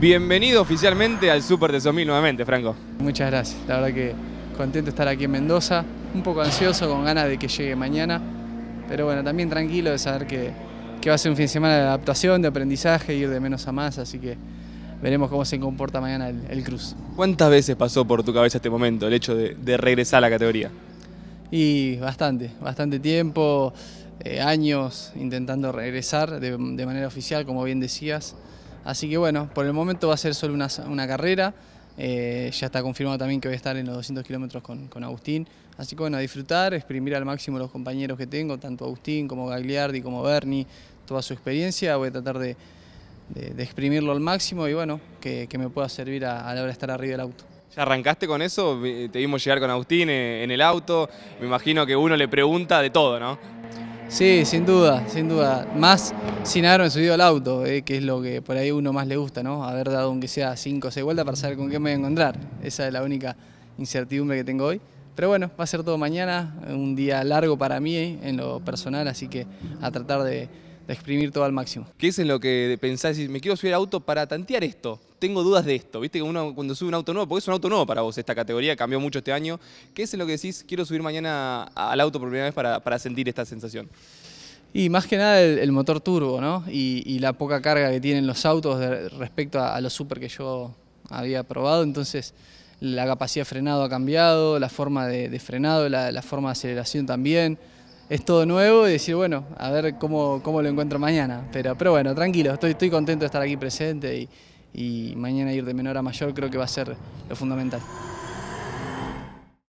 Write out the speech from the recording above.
Bienvenido oficialmente al Super de 2000 nuevamente, Franco. Muchas gracias, la verdad que contento de estar aquí en Mendoza, un poco ansioso, con ganas de que llegue mañana, pero bueno, también tranquilo de saber que, va a ser un fin de semana de adaptación, de aprendizaje, ir de menos a más, así que veremos cómo se comporta mañana el, el cruz. ¿Cuántas veces pasó por tu cabeza este momento, el hecho de, regresar a la categoría? Y bastante, bastante tiempo, eh, años intentando regresar de manera oficial, como bien decías. Así que bueno, por el momento va a ser solo una, carrera. Eh, ya está confirmado también que voy a estar en los 200 kilómetros con, Agustín. Así que bueno, a disfrutar, exprimir al máximo los compañeros que tengo, tanto Agustín como Gagliardi, como Berni, toda su experiencia. Voy a tratar de, exprimirlo al máximo y bueno, que, me pueda servir a, la hora de estar arriba del auto. ¿Ya arrancaste con eso? Te vimos llegar con Agustín eh, en el auto. Me imagino que uno le pregunta de todo, ¿no? Sí, sin duda, sin duda. Más sin haberme subido al auto, eh, que es lo que por ahí uno más le gusta, ¿no? Haber dado aunque sea cinco o seis vueltas para saber con qué me voy a encontrar. Esa es la única incertidumbre que tengo hoy. Pero bueno, va a ser todo mañana, un día largo para mí eh, en lo personal, así que a tratar de de exprimir todo al máximo. ¿Qué es en lo que pensás? me quiero subir al auto para tantear esto, tengo dudas de esto, viste uno cuando sube un auto nuevo, porque es un auto nuevo para vos, esta categoría cambió mucho este año, ¿qué es en lo que decís, quiero subir mañana al auto por primera vez para, sentir esta sensación? Y más que nada el, motor turbo, ¿no? Y, la poca carga que tienen los autos respecto a, los super que yo había probado, entonces la capacidad de frenado ha cambiado, la forma de, frenado, la, la forma de aceleración también es todo nuevo y decir, bueno, a ver cómo, lo encuentro mañana. Pero, pero bueno, tranquilo, estoy, estoy contento de estar aquí presente y, y mañana ir de menor a mayor creo que va a ser lo fundamental.